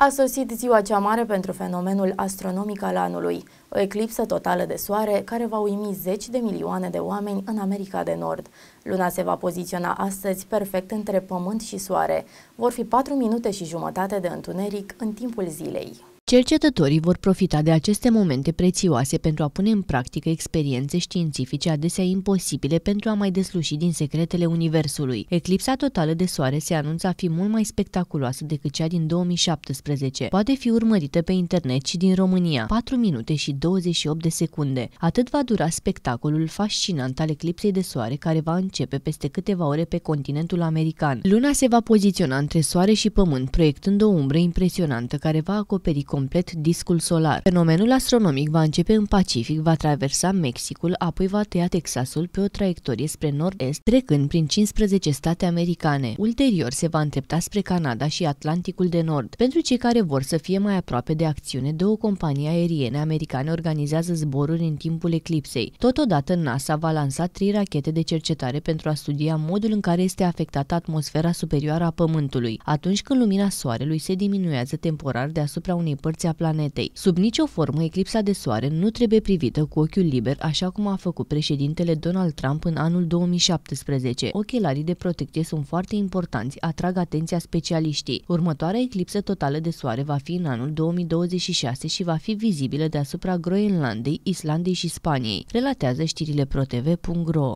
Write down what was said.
A sosit ziua cea mare pentru fenomenul astronomic al anului, o eclipsă totală de soare care va uimi zeci de milioane de oameni în America de Nord. Luna se va poziționa astăzi perfect între pământ și soare. Vor fi 4 minute și jumătate de întuneric în timpul zilei. Cercetătorii vor profita de aceste momente prețioase pentru a pune în practică experiențe științifice adesea imposibile pentru a mai desluși din secretele Universului. Eclipsa totală de soare se anunță a fi mult mai spectaculoasă decât cea din 2017. Poate fi urmărită pe internet și din România, 4 minute și 28 de secunde. Atât va dura spectacolul fascinant al eclipsei de soare care va începe peste câteva ore pe continentul american. Luna se va poziționa între soare și pământ, proiectând o umbră impresionantă care va acoperi complet discul solar. Fenomenul astronomic va începe în Pacific, va traversa Mexicul, apoi va tăia Texasul pe o traiectorie spre nord-est, trecând prin 15 state americane. Ulterior se va întrepta spre Canada și Atlanticul de Nord. Pentru cei care vor să fie mai aproape de acțiune, două companii aeriene americane organizează zboruri în timpul eclipsei. Totodată NASA va lansa trei rachete de cercetare pentru a studia modul în care este afectată atmosfera superioară a Pământului, atunci când lumina Soarelui se diminuează temporar deasupra unei părți părți a planetei. Sub nicio formă, eclipsa de soare nu trebuie privită cu ochiul liber, așa cum a făcut președintele Donald Trump în anul 2017. Ochelarii de protecție sunt foarte importanți, atrag atenția specialiștii. Următoarea eclipsă totală de soare va fi în anul 2026 și va fi vizibilă deasupra Groenlandei, Islandei și Spaniei, relatează știrile protv.ro.